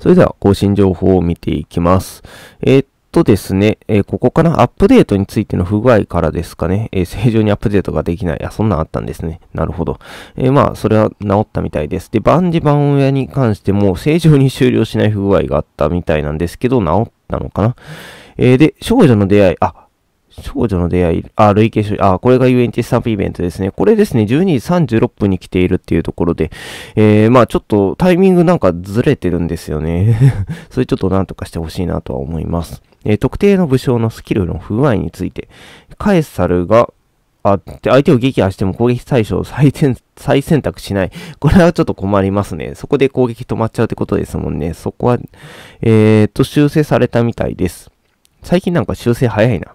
それでは更新情報を見ていきます。えー、っとですね、えー、ここからアップデートについての不具合からですかね、えー、正常にアップデートができない。あ、そんなんあったんですね。なるほど。えまあ、それは治ったみたいです。で、バンジ事万親に関しても正常に終了しない不具合があったみたいなんですけど、治ったのかな。えで、少女の出会い、あ、少女の出会い、あ、累計書、あ、これが遊園地スタンプイベントですね。これですね、12時36分に来ているっていうところで、えー、まあちょっとタイミングなんかずれてるんですよね。それちょっとなんとかしてほしいなとは思います。えー、特定の武将のスキルの不具合について、カエサルが、あって相手を撃破しても攻撃対象を再再選択しない。これはちょっと困りますね。そこで攻撃止まっちゃうってことですもんね。そこは、えー、っと、修正されたみたいです。最近なんか修正早いな。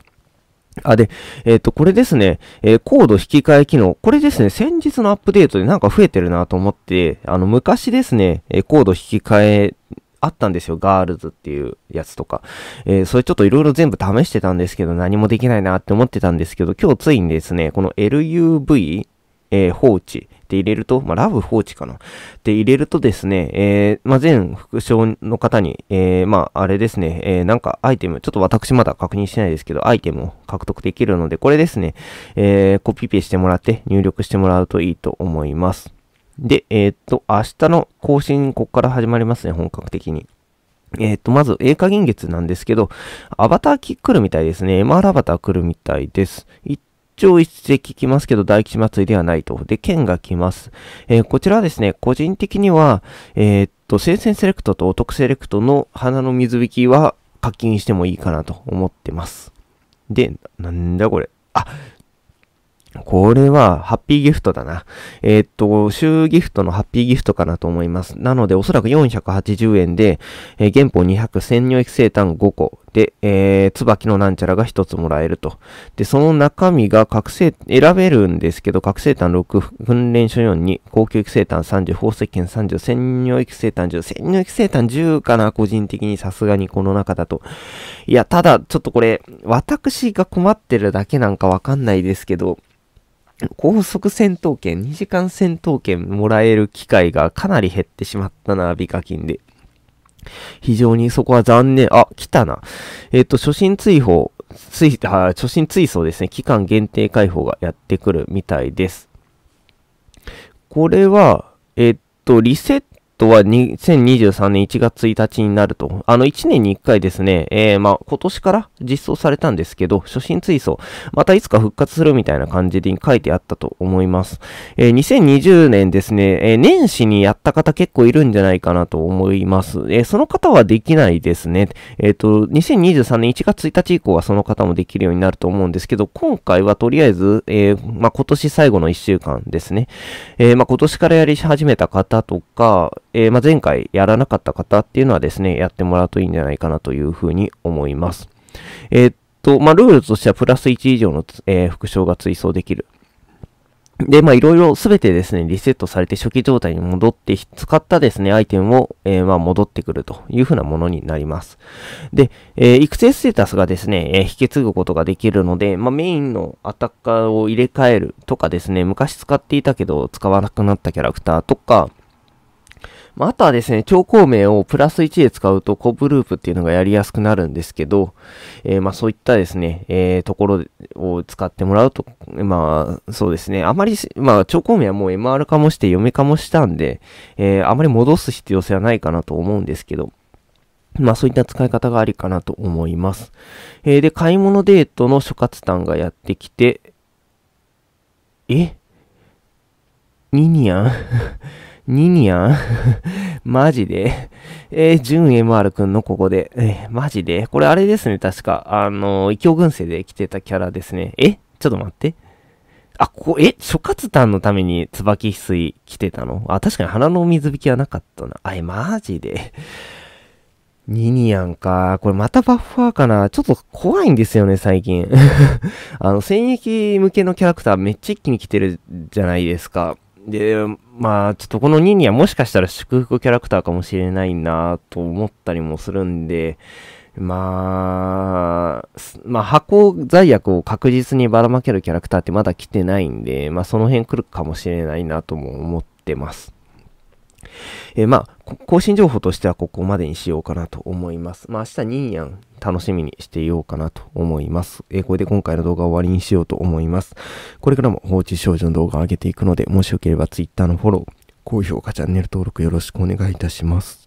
あ、で、えっ、ー、と、これですね、えー、コード引き換え機能。これですね、先日のアップデートでなんか増えてるなと思って、あの、昔ですね、えー、コード引き換えあったんですよ。ガールズっていうやつとか。えー、それちょっといろいろ全部試してたんですけど、何もできないなって思ってたんですけど、今日ついにですね、この LUV えー、放置って入れると、まあ、ラブ放置かなって入れるとですね、えー、まあ、全副賞の方に、えー、まあ、あれですね、えー、なんかアイテム、ちょっと私まだ確認してないですけど、アイテムを獲得できるので、これですね、えー、コピペしてもらって入力してもらうといいと思います。で、えー、っと、明日の更新、ここから始まりますね、本格的に。えっ、ー、と、まず、映画銀月なんですけど、アバターキッ来るみたいですね。MR アバター来るみたいです。一朝一席きますけど、大吉祭りではないと。で、剣が来ます。えー、こちらはですね、個人的には、えー、っと、生鮮セレクトとお得セレクトの花の水引きは課金してもいいかなと思ってます。で、なんだこれ。あ、これは、ハッピーギフトだな。えー、っと、週ギフトのハッピーギフトかなと思います。なので、おそらく480円で、えー、原本200、専尿液生炭5個、で、えー、椿のなんちゃらが1つもらえると。で、その中身が覚醒、選べるんですけど、覚醒炭6、訓練所4に、高級育成炭30、宝石券30、専用育成炭10、専用育成炭10かな、個人的にさすがにこの中だと。いや、ただ、ちょっとこれ、私が困ってるだけなんかわかんないですけど、高速戦闘券、2時間戦闘券もらえる機会がかなり減ってしまったな、美課金で。非常にそこは残念。あ、来たな。えっ、ー、と、初心追放、追、あ、初心追走ですね。期間限定解放がやってくるみたいです。これは、えっ、ー、と、リセットは2023年1月1日になると、あの1年に1回ですね、えー、まあ今年から実装されたんですけど、初心追走、またいつか復活するみたいな感じで書いてあったと思います。えー、2020年ですね、えー、年始にやった方結構いるんじゃないかなと思います。えー、その方はできないですね。えっ、と、2023年1月1日以降はその方もできるようになると思うんですけど、今回はとりあえず、えまあ今年最後の1週間ですね。えまあ今年からやり始めた方とか、えー、まあ、前回やらなかった方っていうのはですね、やってもらうといいんじゃないかなというふうに思います。えー、っと、まあ、ルールとしてはプラス1以上の、えー、副賞が追走できる。で、まあ、いろいろすべてですね、リセットされて初期状態に戻って、使ったですね、アイテムを、えー、まあ、戻ってくるというふうなものになります。で、えー、育成ステータスがですね、えー、引き継ぐことができるので、まあ、メインのアタッカーを入れ替えるとかですね、昔使っていたけど使わなくなったキャラクターとか、まあ、あとはですね、超光名をプラス1で使うとコブループっていうのがやりやすくなるんですけど、えー、まあそういったですね、えー、ところを使ってもらうと、まあそうですね、あまり、まあ超光名はもう MR 化もして読み化もしたんで、えー、あまり戻す必要性はないかなと思うんですけど、まあそういった使い方がありかなと思います。えー、で、買い物デートの諸葛端がやってきて、えニニアン ニニアン マジでえー、ン MR くんのここで。えー、マジでこれあれですね、確か。あのー、異教軍勢で来てたキャラですね。えちょっと待って。あ、ここ、え諸葛丹のために椿翡翠来てたのあ、確かに花の水引きはなかったな。あ、え、マジで。ニニアンか。これまたバッファーかな。ちょっと怖いんですよね、最近。あの、戦役向けのキャラクターめっちゃ一気に来てるじゃないですか。で、まあ、ちょっとこの2にはもしかしたら祝福キャラクターかもしれないなと思ったりもするんで、まあ、まあ、箱罪悪を確実にばらまけるキャラクターってまだ来てないんで、まあ、その辺来るかもしれないなとも思ってます。えー、まあ、更新情報としてはここまでにしようかなと思います。まあ、明日ニーヤン楽しみにしていようかなと思います。えー、これで今回の動画を終わりにしようと思います。これからも放置少女の動画を上げていくので、もしよければ Twitter のフォロー、高評価、チャンネル登録よろしくお願いいたします。